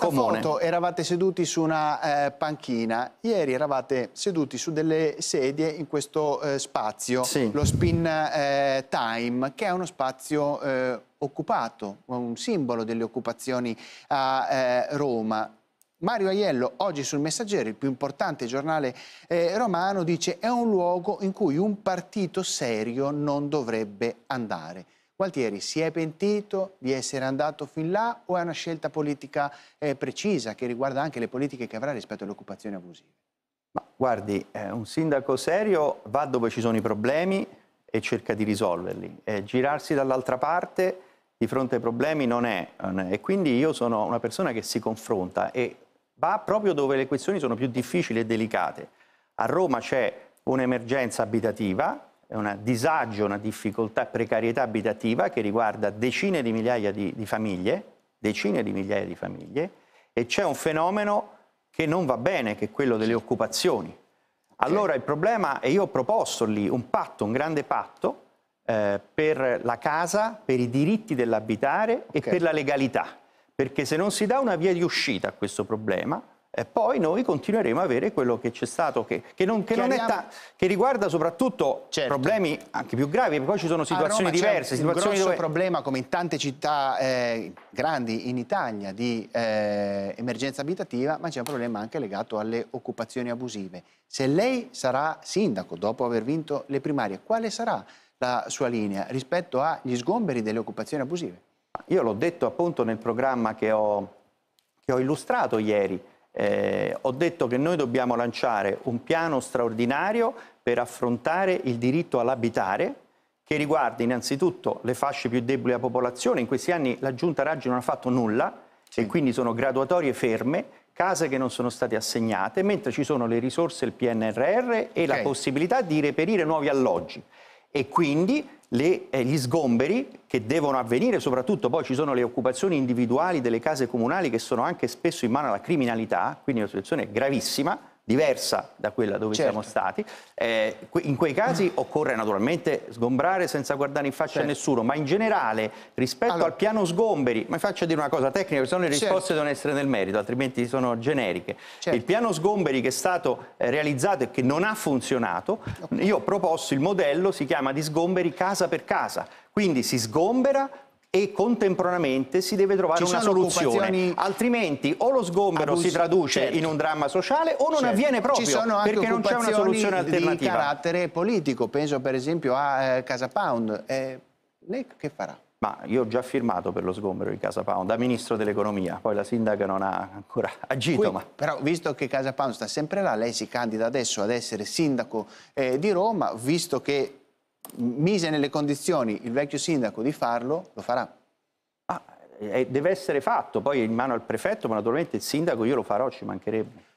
questa comune. foto eravate seduti su una eh, panchina, ieri eravate seduti su delle sedie in questo eh, spazio, sì. lo Spin eh, Time, che è uno spazio eh, occupato, un simbolo delle occupazioni a eh, Roma. Mario Aiello, oggi sul Messaggero, il più importante giornale eh, romano, dice che è un luogo in cui un partito serio non dovrebbe andare. Gualtieri si è pentito di essere andato fin là o è una scelta politica eh, precisa che riguarda anche le politiche che avrà rispetto alle occupazioni abusive? Ma guardi, eh, un sindaco serio va dove ci sono i problemi e cerca di risolverli. Eh, girarsi dall'altra parte di fronte ai problemi non è, non è. E quindi io sono una persona che si confronta e va proprio dove le questioni sono più difficili e delicate. A Roma c'è un'emergenza abitativa è un disagio, una difficoltà, precarietà abitativa che riguarda decine di migliaia di, di famiglie, decine di migliaia di famiglie, e c'è un fenomeno che non va bene, che è quello delle occupazioni. Allora il problema, e io ho proposto lì un patto, un grande patto, eh, per la casa, per i diritti dell'abitare okay. e per la legalità, perché se non si dà una via di uscita a questo problema, e poi noi continueremo a avere quello che c'è stato, che, che, non, che, ta, che riguarda soprattutto certo. problemi anche più gravi, perché poi ci sono situazioni diverse. C'è un grosso dove... problema, come in tante città eh, grandi in Italia, di eh, emergenza abitativa, ma c'è un problema anche legato alle occupazioni abusive. Se lei sarà sindaco dopo aver vinto le primarie, quale sarà la sua linea rispetto agli sgomberi delle occupazioni abusive? Io l'ho detto appunto nel programma che ho, che ho illustrato ieri eh, ho detto che noi dobbiamo lanciare un piano straordinario per affrontare il diritto all'abitare che riguarda innanzitutto le fasce più deboli della popolazione. In questi anni la Giunta Raggi non ha fatto nulla sì. e quindi sono graduatorie ferme, case che non sono state assegnate, mentre ci sono le risorse, il PNRR e okay. la possibilità di reperire nuovi alloggi. E quindi le, eh, gli sgomberi che devono avvenire, soprattutto poi ci sono le occupazioni individuali delle case comunali che sono anche spesso in mano alla criminalità, quindi è una situazione gravissima diversa da quella dove certo. siamo stati. Eh, in quei casi mm. occorre naturalmente sgombrare senza guardare in faccia certo. a nessuno, ma in generale rispetto allora. al piano sgomberi, ma faccio dire una cosa tecnica, perché sono le risposte certo. devono essere nel merito, altrimenti sono generiche. Certo. Il piano sgomberi che è stato eh, realizzato e che non ha funzionato, okay. io ho proposto il modello, si chiama di sgomberi casa per casa, quindi si sgombera e contemporaneamente si deve trovare Ci una soluzione, altrimenti o lo sgombero abuso, si traduce certo. in un dramma sociale o non certo. avviene proprio perché non c'è una soluzione alternativa. di carattere politico, penso per esempio a eh, Casa Pound, eh, lei che farà? Ma io ho già firmato per lo sgombero di Casa Pound da ministro dell'economia, poi la sindaca non ha ancora agito. Qui, ma... Però visto che Casa Pound sta sempre là, lei si candida adesso ad essere sindaco eh, di Roma, visto che mise nelle condizioni il vecchio sindaco di farlo, lo farà. Ah, eh, deve essere fatto, poi in mano al prefetto, ma naturalmente il sindaco io lo farò, ci mancherebbe.